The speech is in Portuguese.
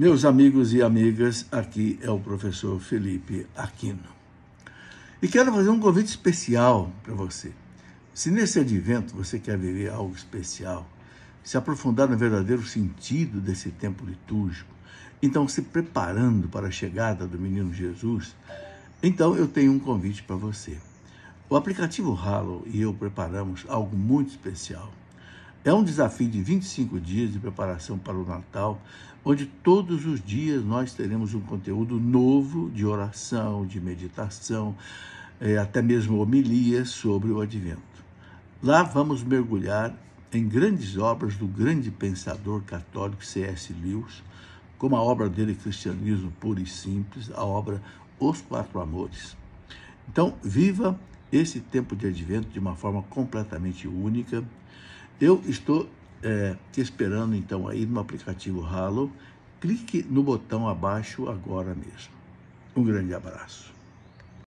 Meus amigos e amigas, aqui é o professor Felipe Aquino. E quero fazer um convite especial para você. Se nesse advento você quer viver algo especial, se aprofundar no verdadeiro sentido desse tempo litúrgico, então se preparando para a chegada do menino Jesus, então eu tenho um convite para você. O aplicativo Halo e eu preparamos algo muito especial. É um desafio de 25 dias de preparação para o Natal, onde todos os dias nós teremos um conteúdo novo de oração, de meditação, eh, até mesmo homilias sobre o advento. Lá vamos mergulhar em grandes obras do grande pensador católico C.S. Lewis, como a obra dele Cristianismo Puro e Simples, a obra Os Quatro Amores. Então, viva esse tempo de advento de uma forma completamente única. Eu estou é, te esperando então aí no aplicativo Halo. Clique no botão abaixo agora mesmo. Um grande abraço.